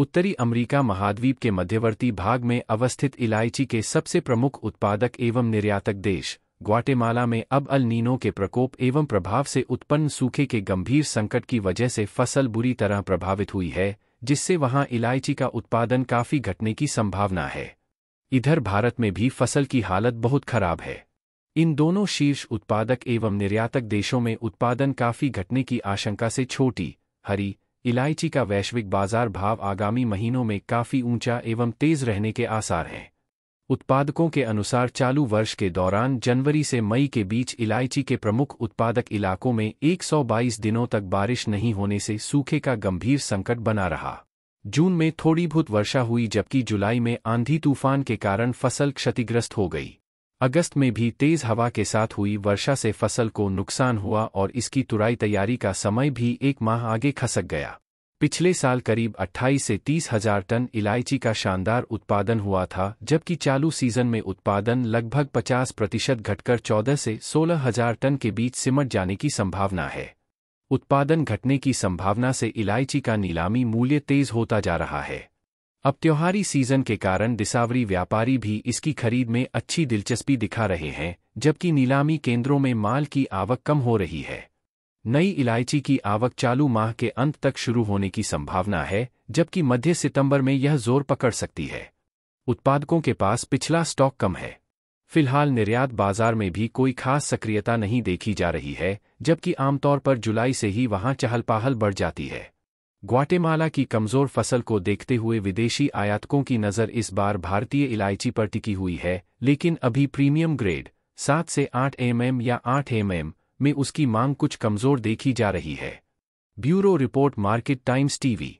उत्तरी अमेरिका महाद्वीप के मध्यवर्ती भाग में अवस्थित इलायची के सबसे प्रमुख उत्पादक एवं निर्यातक देश ग्वाटेमाला में अब अल नीनो के प्रकोप एवं प्रभाव से उत्पन्न सूखे के गंभीर संकट की वजह से फसल बुरी तरह प्रभावित हुई है जिससे वहां इलायची का उत्पादन काफी घटने की संभावना है इधर भारत में भी फसल की हालत बहुत खराब है इन दोनों शीर्ष उत्पादक एवं निर्यातक देशों में उत्पादन काफी घटने की आशंका से छोटी हरी इलायची का वैश्विक बाजार भाव आगामी महीनों में काफ़ी ऊंचा एवं तेज रहने के आसार हैं उत्पादकों के अनुसार चालू वर्ष के दौरान जनवरी से मई के बीच इलायची के प्रमुख उत्पादक इलाकों में 122 दिनों तक बारिश नहीं होने से सूखे का गंभीर संकट बना रहा जून में थोड़ी बहुत वर्षा हुई जबकि जुलाई में आंधी तूफान के कारण फसल क्षतिग्रस्त हो गई अगस्त में भी तेज हवा के साथ हुई वर्षा से फसल को नुकसान हुआ और इसकी तुराई तैयारी का समय भी एक माह आगे खसक गया पिछले साल करीब 28 से तीस हजार टन इलायची का शानदार उत्पादन हुआ था जबकि चालू सीजन में उत्पादन लगभग 50 प्रतिशत घटकर 14 से सोलह हजार टन के बीच सिमट जाने की संभावना है उत्पादन घटने की संभावना से इलायची का नीलामी मूल्य तेज होता जा रहा है अब त्योहारी सीजन के कारण दिसावरी व्यापारी भी इसकी खरीद में अच्छी दिलचस्पी दिखा रहे हैं जबकि नीलामी केंद्रों में माल की आवक कम हो रही है नई इलायची की आवक चालू माह के अंत तक शुरू होने की संभावना है जबकि मध्य सितंबर में यह जोर पकड़ सकती है उत्पादकों के पास पिछला स्टॉक कम है फिलहाल निर्यात बाजार में भी कोई खास सक्रियता नहीं देखी जा रही है जबकि आमतौर पर जुलाई से ही वहां चहल पहल बढ़ जाती है ग्वाटेमाला की कमजोर फसल को देखते हुए विदेशी आयातकों की नज़र इस बार भारतीय इलायची पर टिकी हुई है लेकिन अभी प्रीमियम ग्रेड सात से आठ एमएम या आठ एमएम में उसकी मांग कुछ कमजोर देखी जा रही है bureau report Market Times TV